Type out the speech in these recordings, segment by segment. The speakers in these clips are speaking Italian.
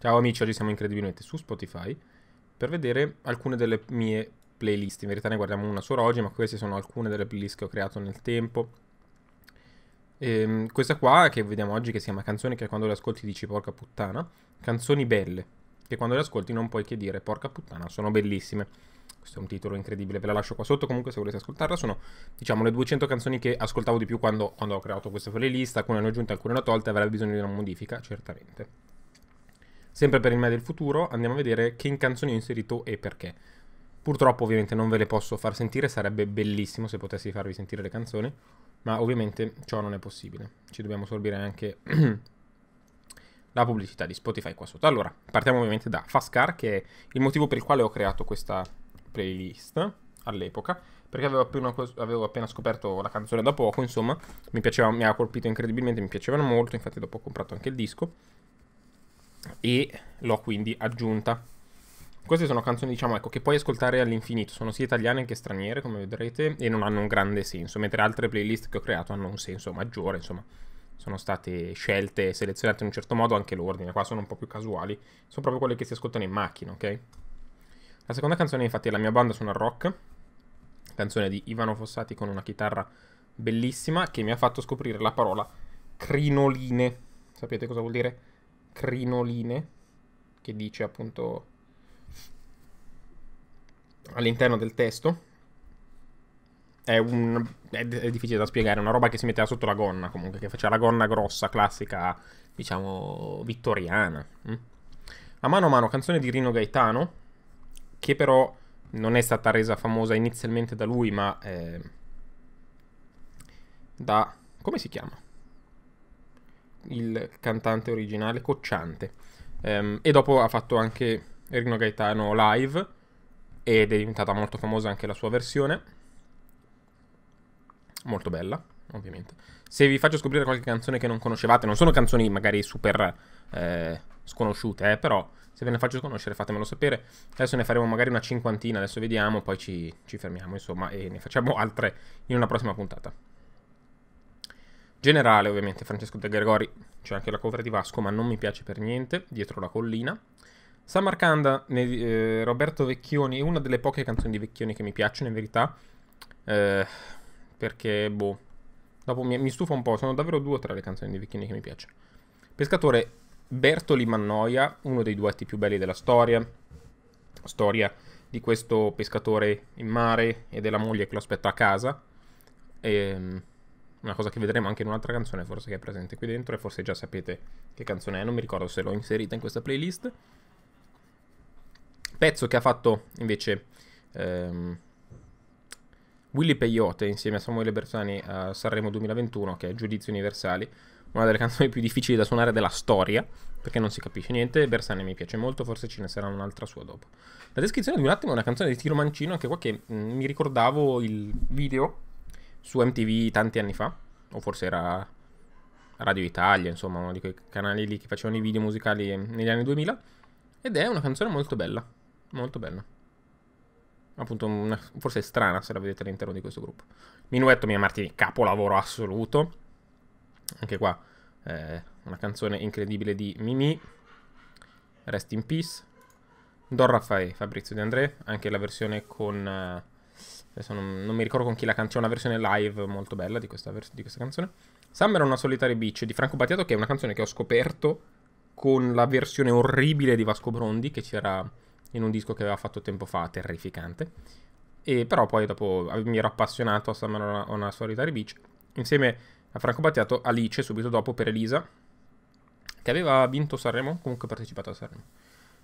Ciao amici, oggi siamo incredibilmente su Spotify per vedere alcune delle mie playlist. In verità ne guardiamo una solo oggi, ma queste sono alcune delle playlist che ho creato nel tempo. Ehm, questa qua che vediamo oggi che si chiama Canzoni che quando le ascolti dici porca puttana, Canzoni belle, che quando le ascolti non puoi che dire porca puttana, sono bellissime questo è un titolo incredibile, ve la lascio qua sotto, comunque se volete ascoltarla sono diciamo le 200 canzoni che ascoltavo di più quando, quando ho creato questa playlist, alcune ne ho aggiunte, alcune ne ho tolte, Avrei bisogno di una modifica, certamente. Sempre per il me del futuro andiamo a vedere che in canzoni ho inserito e perché. Purtroppo ovviamente non ve le posso far sentire, sarebbe bellissimo se potessi farvi sentire le canzoni, ma ovviamente ciò non è possibile. Ci dobbiamo sorbire anche la pubblicità di Spotify qua sotto. Allora, partiamo ovviamente da Fascar, che è il motivo per il quale ho creato questa playlist all'epoca, perché avevo appena, avevo appena, scoperto la canzone da poco, insomma, mi piaceva, mi ha colpito incredibilmente, mi piacevano molto, infatti dopo ho comprato anche il disco e l'ho quindi aggiunta. Queste sono canzoni, diciamo, ecco, che puoi ascoltare all'infinito, sono sia italiane che straniere, come vedrete, e non hanno un grande senso, mentre altre playlist che ho creato hanno un senso maggiore, insomma, sono state scelte, selezionate in un certo modo, anche l'ordine, qua sono un po' più casuali, sono proprio quelle che si ascoltano in macchina, ok? La seconda canzone infatti è La mia banda suona rock, canzone di Ivano Fossati con una chitarra bellissima che mi ha fatto scoprire la parola crinoline. Sapete cosa vuol dire? crinoline, che dice appunto all'interno del testo. È, un, è, è, difficile da spiegare, è una roba che si metteva sotto la gonna comunque, che faceva la gonna grossa, classica, diciamo, vittoriana. Mm. A mano a mano, canzone di Rino Gaetano, che però non è stata resa famosa inizialmente da lui, ma eh, da... come si chiama? il cantante originale Cocciante. Um, e dopo ha fatto anche Rino Gaetano live ed è diventata molto famosa anche la sua versione. Molto bella, ovviamente. Se vi faccio scoprire qualche canzone che non conoscevate, non sono canzoni magari super eh, sconosciute, eh, però se ve ne faccio conoscere fatemelo sapere. Adesso ne faremo magari una cinquantina, adesso vediamo, poi ci, ci fermiamo, insomma, e ne facciamo altre in una prossima puntata. Generale, ovviamente, Francesco De Gregori, c'è anche la cover di Vasco, ma non mi piace per niente, dietro la collina. Samarcanda, eh, Roberto Vecchioni, è una delle poche canzoni di Vecchioni che mi piacciono in verità, eh, perché, boh, dopo mi, mi stufa un po', sono davvero due o tre le canzoni di Vecchioni che mi piacciono. Pescatore, Bertoli Mannoia, uno dei duetti più belli della storia, storia di questo pescatore in mare e della moglie che lo aspetta a casa. ehm una cosa che vedremo anche in un'altra canzone forse che è presente qui dentro e forse già sapete che canzone è, non mi ricordo se l'ho inserita in questa playlist. Pezzo che ha fatto invece ehm, Willy Peyote insieme a Samuele Bersani a Sanremo 2021 che è Giudizio Universali, una delle canzoni più difficili da suonare della storia perché non si capisce niente, Bersani mi piace molto, forse ce ne sarà un'altra sua dopo. La descrizione di un attimo è una canzone di Tiro Mancino anche qua che mh, mm, mi ricordavo il video su MTV tanti anni fa, o forse era Radio Italia, insomma, uno di quei canali lì che facevano i video musicali eh, negli anni 2000. Ed è una canzone molto bella, molto bella. Appunto, una, forse è strana se la vedete all'interno di questo gruppo. Minuetto Mia Martini, capolavoro assoluto. Anche qua, eh, una canzone incredibile di Mimi. Rest in Peace. Don Raffaele, Fabrizio De André, anche la versione con... Eh, Adesso non, non mi ricordo con chi la C'è una versione live molto bella di questa, vers- di questa canzone. Summer on a Solitary Beach di Franco Battiato, che è una canzone che ho scoperto con la versione orribile di Vasco Brondi, che c'era in un disco che aveva fatto tempo fa, terrificante. E però poi dopo mi ero appassionato a Summer on a, on a Solitary Beach, insieme a Franco Battiato, Alice, subito dopo, per Elisa, che aveva vinto Sanremo, comunque partecipato a Sanremo.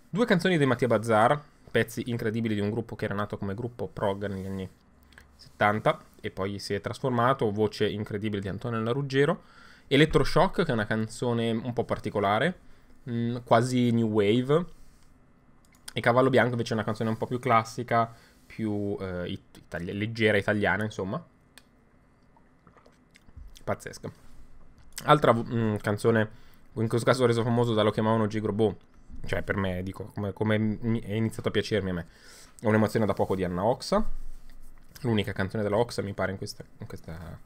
Due canzoni di Mattia Bazzar, pezzi incredibili di un gruppo che era nato come gruppo prog negli anni 70 e poi si è trasformato, voce incredibile di Antonella Ruggero, Electroshock che è una canzone un po' particolare, mh, mm, quasi new wave, e Cavallo Bianco invece è una canzone un po' più classica, più eh, itali- leggera italiana, insomma. Pazzesca. Altra mh, mm, canzone, in questo caso reso famoso da lo chiamavano Gigrobo, cioè per me, dico, come, come è iniziato a piacermi a me. È un'emozione da poco di Anna Oxa l'unica canzone della Oxa mi pare in questa, in questa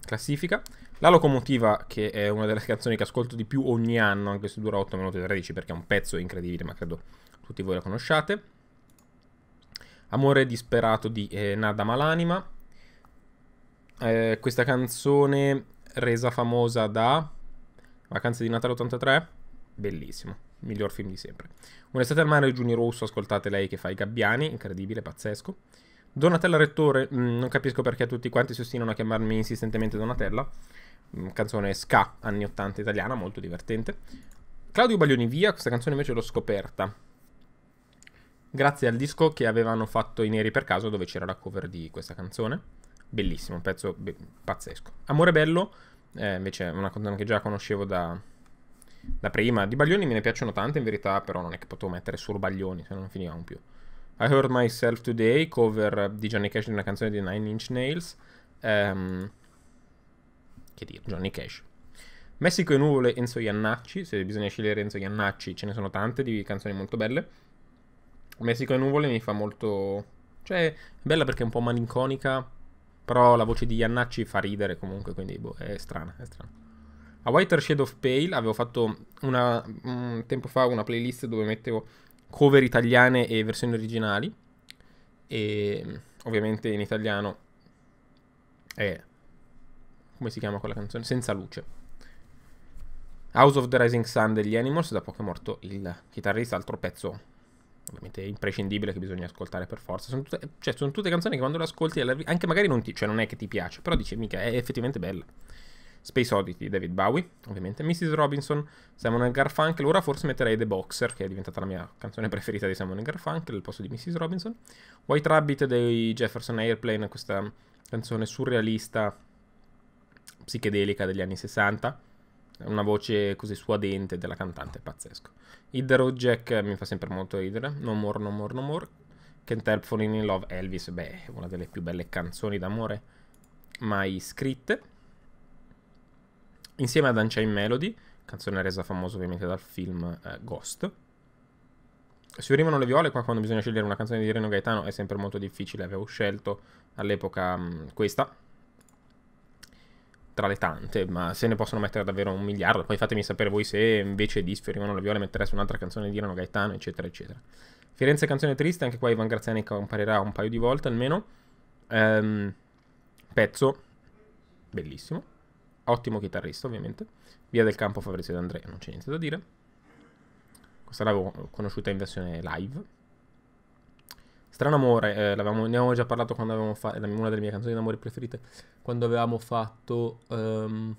classifica. La locomotiva, che è una delle canzoni che ascolto di più ogni anno, anche se dura 8 minuti e 13 perché è un pezzo incredibile, ma credo tutti voi la conosciate. Amore disperato di eh, Nada Malanima. Eh, questa canzone resa famosa da Vacanze di Natale 83, bellissimo, miglior film di sempre. Un'estate al mare di Giuni Rosso, ascoltate lei che fa i gabbiani, incredibile, pazzesco. Donatella Rettore, mh, mm, non capisco perché tutti quanti si ostinano a chiamarmi insistentemente Donatella. Mh, mm, canzone ska anni 80 italiana, molto divertente. Claudio Baglioni via, questa canzone invece l'ho scoperta. Grazie al disco che avevano fatto i Neri per caso, dove c'era la cover di questa canzone. Bellissimo, un pezzo be- pazzesco. Amore Bello, eh, invece è una canzone che già conoscevo da, da prima. Di Baglioni me ne piacciono tante in verità, però non è che potevo mettere solo Baglioni, se non finivamo più. I Heard Myself Today, cover di Johnny Cash di una canzone di Nine Inch Nails. Um, che dire, Johnny Cash. Messico e nuvole Enzo Iannacci, se bisogna scegliere Enzo Iannacci ce ne sono tante di canzoni molto belle. Messico e nuvole mi fa molto... cioè, è bella perché è un po' malinconica, però la voce di Iannacci fa ridere comunque, quindi boh, è strana, è strana. A Whiter Shade of Pale avevo fatto una, un tempo fa una playlist dove mettevo cover italiane e versioni originali. E ovviamente in italiano è... come si chiama quella canzone? Senza luce. House of the Rising Sun degli Animals, da poco è morto il chitarrista, altro pezzo ovviamente imprescindibile che bisogna ascoltare per forza. Sono tutte, cioè, sono tutte canzoni che quando le ascolti, anche magari non ti, cioè non è che ti piace, però dici mica è effettivamente bella. Space Oddity, David Bowie, ovviamente, Mrs. Robinson, Simon Garfunkel, ora forse metterei The Boxer, che è diventata la mia canzone preferita di Simon Garfunkel, al posto di Mrs. Robinson, White Rabbit dei Jefferson Airplane, questa canzone surrealista, psichedelica degli anni 60, una voce così suadente della cantante, pazzesco. Id the Road Jack mi fa sempre molto ridere, No More, No More, No More, Can't Help Falling in Love, Elvis, beh, una delle più belle canzoni d'amore mai scritte insieme ad Unchained Melody, canzone resa famosa ovviamente dal film eh, Ghost. Sfiorivano le viole, qua quando bisogna scegliere una canzone di Reno Gaetano è sempre molto difficile, avevo scelto all'epoca mm, questa, tra le tante, ma se ne possono mettere davvero un miliardo, poi fatemi sapere voi se invece di Sfiorivano le viole mettereste un'altra canzone di Reno Gaetano, eccetera, eccetera. Firenze canzone triste, anche qua Ivan Graziani comparirà un paio di volte almeno, ehm, pezzo bellissimo ottimo chitarrista ovviamente. Via del Campo Fabrizio D'Andrea, non c'è niente da dire. Questa l'avevo conosciuta in versione live. Strano amore, eh, ne avevamo già parlato quando avevamo fatto, è una delle mie canzoni d'amore preferite, quando avevamo fatto, um, ehm,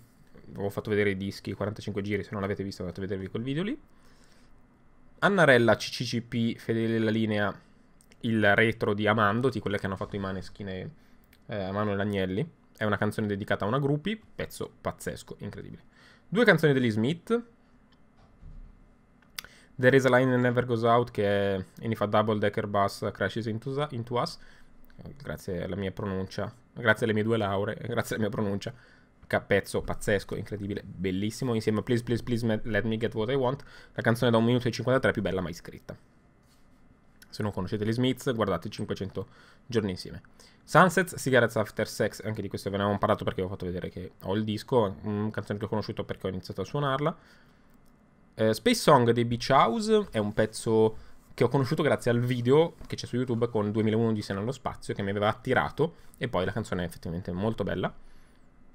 avevo fatto vedere i dischi, 45 giri, se non l'avete visto andate a vedervi quel video lì. Annarella CCCP, fedele alla linea, il retro di Amando, di quelle che hanno fatto i maneschi eh, Manuel Agnelli è una canzone dedicata a una gruppi, pezzo pazzesco, incredibile. Due canzoni degli Smith. There is a line that never goes out, che è And if a double decker bus crashes into, into us. Grazie alla mia pronuncia, grazie alle mie due lauree, grazie alla mia pronuncia pezzo pazzesco, incredibile, bellissimo, insieme a Please Please Please Let Me Get What I Want, la canzone da 1 minuto e 53 più bella mai scritta. Se non conoscete gli Smiths, guardate 500 giorni insieme. Sunsets, Cigarettes After Sex, anche di questo ve ne avevamo parlato perché vi ho fatto vedere che ho il disco, una canzone che ho conosciuto perché ho iniziato a suonarla. Eh, Space Song dei Beach House è un pezzo che ho conosciuto grazie al video che c'è su YouTube con 2001 di Sena nello spazio che mi aveva attirato e poi la canzone è effettivamente molto bella.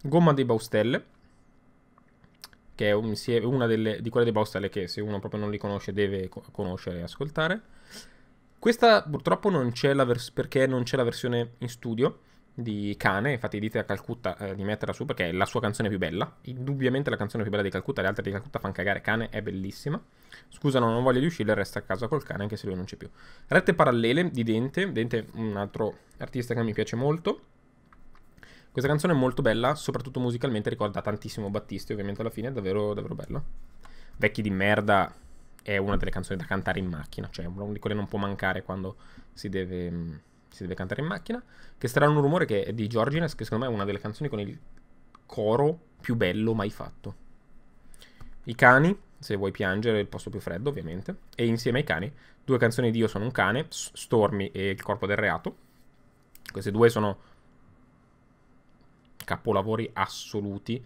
Gomma dei Baustelle, che è un, una delle, di quelle dei Baustelle che se uno proprio non li conosce deve conoscere e ascoltare. Questa purtroppo non c'è la versione perché non c'è la versione in studio di Cane, infatti dite a Calcutta eh, di metterla su perché è la sua canzone più bella, indubbiamente la canzone più bella di Calcutta, le altre di Calcutta fanno cagare, Cane è bellissima. Scusano, non voglio riuscire, resta a casa col cane anche se lui non c'è più. Rette parallele di Dente, Dente un altro artista che mi piace molto. Questa canzone è molto bella, soprattutto musicalmente ricorda tantissimo Battisti, ovviamente alla fine è davvero davvero bella. Vecchi di merda, è una delle canzoni da cantare in macchina, cioè una di quelle non può mancare quando si deve, si deve cantare in macchina, che sarà un rumore che è di Georgines, che secondo me è una delle canzoni con il coro più bello mai fatto. I cani, se vuoi piangere, il posto più freddo ovviamente, e insieme ai cani, due canzoni di Io sono un cane, Stormi e Il corpo del reato. Queste due sono capolavori assoluti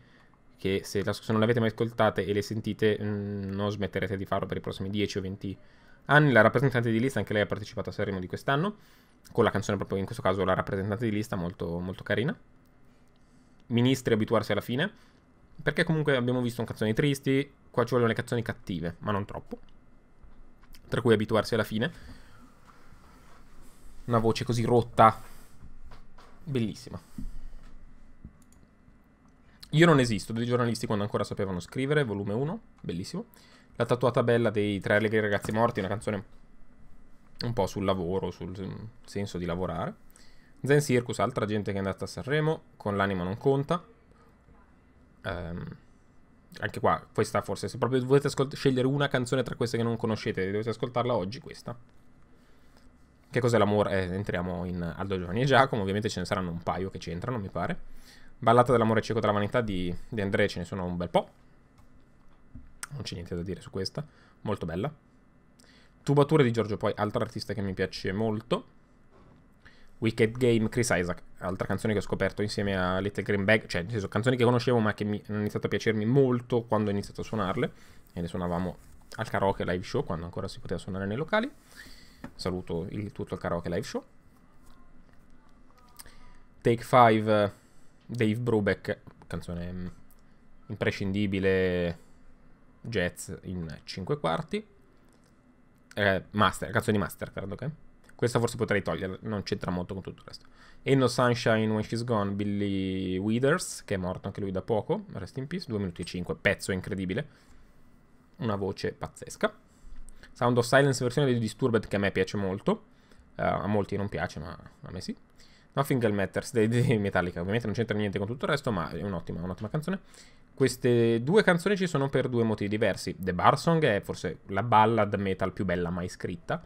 che se, se non le avete mai ascoltate e le sentite mh, mm, non smetterete di farlo per i prossimi 10 o 20 anni. La rappresentante di lista, anche lei ha partecipato a Sanremo di quest'anno, con la canzone proprio in questo caso la rappresentante di lista, molto, molto carina. Ministri abituarsi alla fine, perché comunque abbiamo visto canzoni tristi, qua ci vogliono le canzoni cattive, ma non troppo, tra cui abituarsi alla fine. Una voce così rotta, bellissima. Io non esisto, dei giornalisti quando ancora sapevano scrivere, volume 1, bellissimo. La tatuata bella dei tre allegri ragazzi morti, una canzone un po' sul lavoro, sul senso di lavorare. Zen Circus, altra gente che è andata a Sanremo, con l'anima non conta. Ehm, anche qua, questa forse, se proprio dovete scegliere una canzone tra queste che non conoscete, dovete ascoltarla oggi, questa. Che cos'è l'amore? Eh, entriamo in Aldo Giovanni e Giacomo, ovviamente ce ne saranno un paio che ci entrano, mi pare. Ballata dell'amore cieco della vanità di, di Andrea ce ne sono un bel po'. Non c'è niente da dire su questa. Molto bella. Tubature di Giorgio Poi, altra artista che mi piace molto. Wicked Game, Chris Isaac, altra canzone che ho scoperto insieme a Little Green Bag, cioè nel senso canzoni che conoscevo ma che mi hanno iniziato a piacermi molto quando ho iniziato a suonarle e le suonavamo al karaoke live show quando ancora si poteva suonare nei locali. Saluto il tutto il karaoke live show. Take 5 Dave Brubeck, canzone mm, imprescindibile jazz in 5 quarti. Eh, master, canzone di Master, credo che. Okay? Questa forse potrei toglierla, non c'entra molto con tutto il resto. Endo Sunshine When She's Gone, Billy Withers, che è morto anche lui da poco, rest in peace, 2 minuti e 5, pezzo incredibile. Una voce pazzesca. Sound of Silence versione di Disturbed che a me piace molto. Uh, a molti non piace, ma a me sì. Nothing Else Matters di, dei, Metallica, ovviamente non c'entra niente con tutto il resto, ma è un'ottima, un'ottima canzone. Queste due canzoni ci sono per due motivi diversi. The Bar Song è forse la ballad metal più bella mai scritta.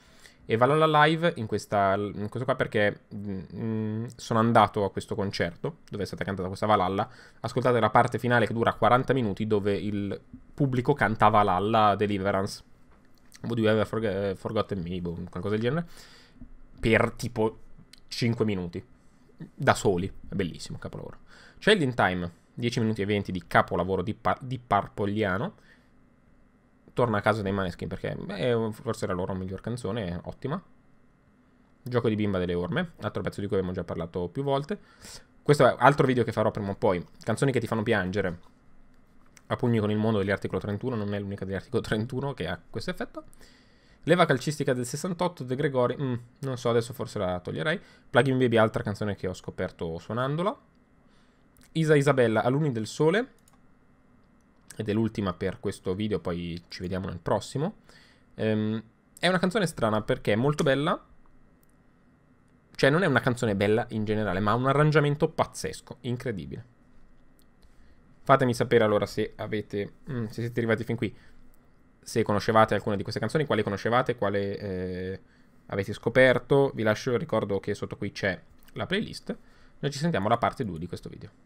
E Valhalla Live in, questa, in questo qua perché mh, mm, sono andato a questo concerto dove è stata cantata questa Valhalla. Ascoltate la parte finale che dura 40 minuti dove il pubblico canta Valhalla Deliverance. Would you ever forg- eh, forgotten me? Boh, qualcosa del genere. Per tipo 5 minuti da soli, è bellissimo, capolavoro. Child in Time, 10 minuti e 20 di capolavoro di, par- di Parpogliano. Torna a casa dei Maneskin perché beh, forse era la loro miglior canzone, è ottima. Gioco di bimba delle orme, altro pezzo di cui abbiamo già parlato più volte. Questo è altro video che farò prima o poi. Canzoni che ti fanno piangere. A pugni con il mondo dell'articolo 31, non è l'unica dell'articolo 31 che ha questo effetto. Leva calcistica del 68, De Gregori, mm, non so, adesso forse la toglierei. Plugin Baby, altra canzone che ho scoperto suonandola. Isa Isabella, Aluni del Sole. Ed è l'ultima per questo video, poi ci vediamo nel prossimo. Ehm, è una canzone strana perché è molto bella. Cioè non è una canzone bella in generale, ma ha un arrangiamento pazzesco, incredibile. Fatemi sapere allora se avete... Mm, se siete arrivati fin qui se conoscevate alcune di queste canzoni, quali conoscevate, quale eh, avete scoperto. Vi lascio ricordo che sotto qui c'è la playlist. Noi ci sentiamo alla parte 2 di questo video.